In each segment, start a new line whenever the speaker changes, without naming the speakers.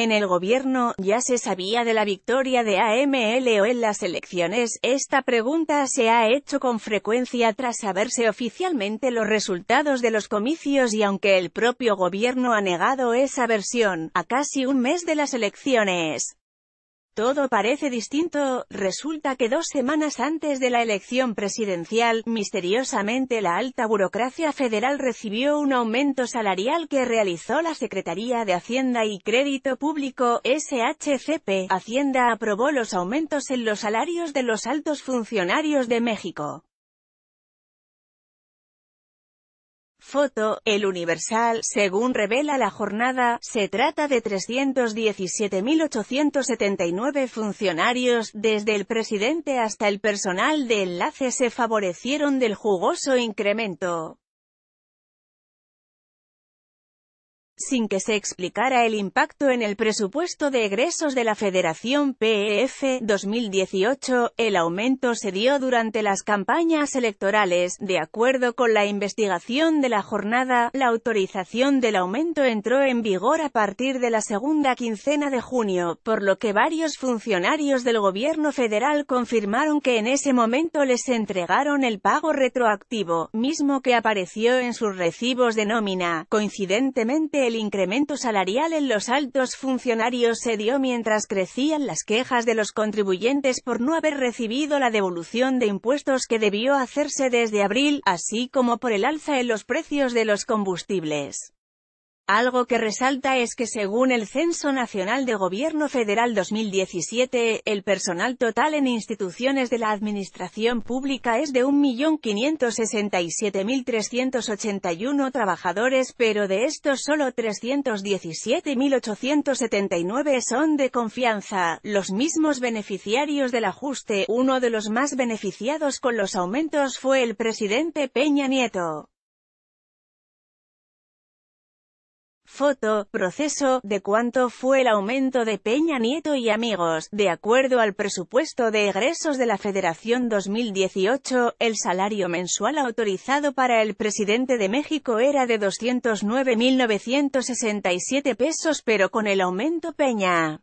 En el gobierno, ya se sabía de la victoria de AMLO en las elecciones, esta pregunta se ha hecho con frecuencia tras saberse oficialmente los resultados de los comicios y aunque el propio gobierno ha negado esa versión, a casi un mes de las elecciones. Todo parece distinto, resulta que dos semanas antes de la elección presidencial, misteriosamente la alta burocracia federal recibió un aumento salarial que realizó la Secretaría de Hacienda y Crédito Público, SHCP. Hacienda aprobó los aumentos en los salarios de los altos funcionarios de México. Foto, El Universal, según revela la jornada, se trata de 317.879 funcionarios, desde el presidente hasta el personal de enlace se favorecieron del jugoso incremento. sin que se explicara el impacto en el presupuesto de egresos de la Federación PEF 2018, el aumento se dio durante las campañas electorales, de acuerdo con la investigación de la jornada, la autorización del aumento entró en vigor a partir de la segunda quincena de junio, por lo que varios funcionarios del gobierno federal confirmaron que en ese momento les entregaron el pago retroactivo, mismo que apareció en sus recibos de nómina, coincidentemente el incremento salarial en los altos funcionarios se dio mientras crecían las quejas de los contribuyentes por no haber recibido la devolución de impuestos que debió hacerse desde abril, así como por el alza en los precios de los combustibles. Algo que resalta es que según el Censo Nacional de Gobierno Federal 2017, el personal total en instituciones de la administración pública es de 1.567.381 trabajadores, pero de estos solo 317.879 son de confianza, los mismos beneficiarios del ajuste. Uno de los más beneficiados con los aumentos fue el presidente Peña Nieto. Foto, proceso, de cuánto fue el aumento de Peña Nieto y amigos. De acuerdo al presupuesto de egresos de la Federación 2018, el salario mensual autorizado para el presidente de México era de 209.967 pesos pero con el aumento Peña.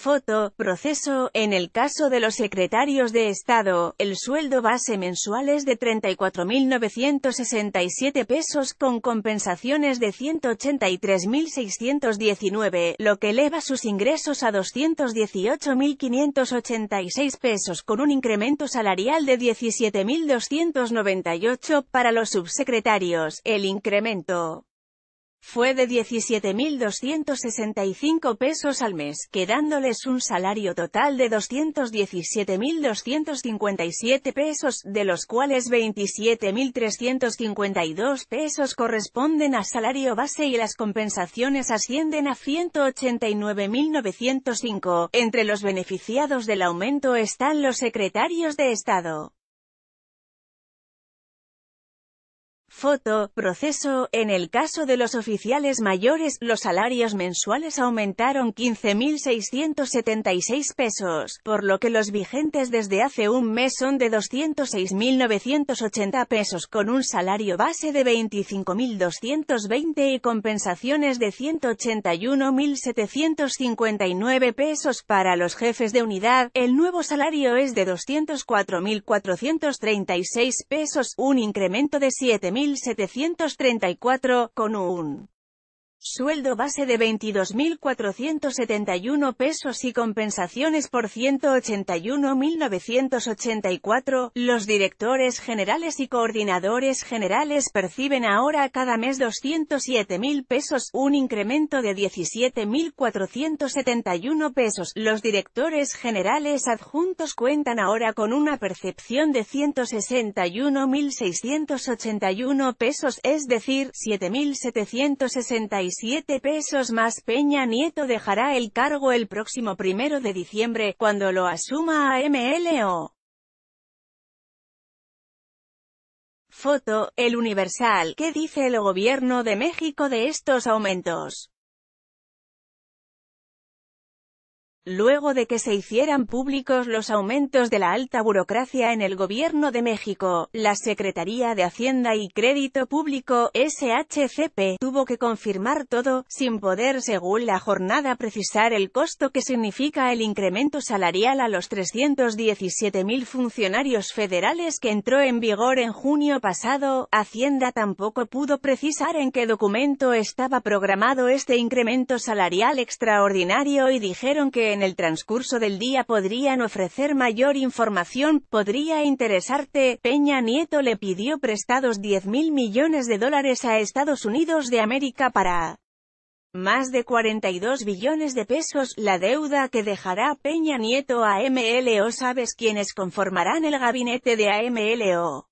Foto, proceso, en el caso de los secretarios de Estado, el sueldo base mensual es de 34.967 pesos con compensaciones de 183.619, lo que eleva sus ingresos a 218.586 pesos con un incremento salarial de 17.298 para los subsecretarios. El incremento fue de 17.265 pesos al mes, quedándoles un salario total de 217.257 pesos, de los cuales 27.352 pesos corresponden a salario base y las compensaciones ascienden a 189.905. Entre los beneficiados del aumento están los secretarios de Estado. Foto, proceso, en el caso de los oficiales mayores, los salarios mensuales aumentaron 15.676 pesos, por lo que los vigentes desde hace un mes son de 206.980 pesos con un salario base de 25.220 y compensaciones de 181.759 pesos para los jefes de unidad, el nuevo salario es de 204.436 pesos, un incremento de 7.000 1734, con un Sueldo base de 22.471 pesos y compensaciones por 181.984. Los directores generales y coordinadores generales perciben ahora cada mes 207.000 pesos, un incremento de 17.471 pesos. Los directores generales adjuntos cuentan ahora con una percepción de 161.681 pesos, es decir, 7.766 27 pesos más Peña Nieto dejará el cargo el próximo primero de diciembre, cuando lo asuma a MLO. Foto, El Universal, ¿qué dice el gobierno de México de estos aumentos? luego de que se hicieran públicos los aumentos de la alta burocracia en el Gobierno de México, la Secretaría de Hacienda y Crédito Público, SHCP, tuvo que confirmar todo, sin poder según la jornada precisar el costo que significa el incremento salarial a los 317.000 funcionarios federales que entró en vigor en junio pasado, Hacienda tampoco pudo precisar en qué documento estaba programado este incremento salarial extraordinario y dijeron que en en el transcurso del día podrían ofrecer mayor información, podría interesarte. Peña Nieto le pidió prestados 10 mil millones de dólares a Estados Unidos de América para más de 42 billones de pesos, la deuda que dejará Peña Nieto a MLO. ¿Sabes quiénes conformarán el gabinete de AMLO?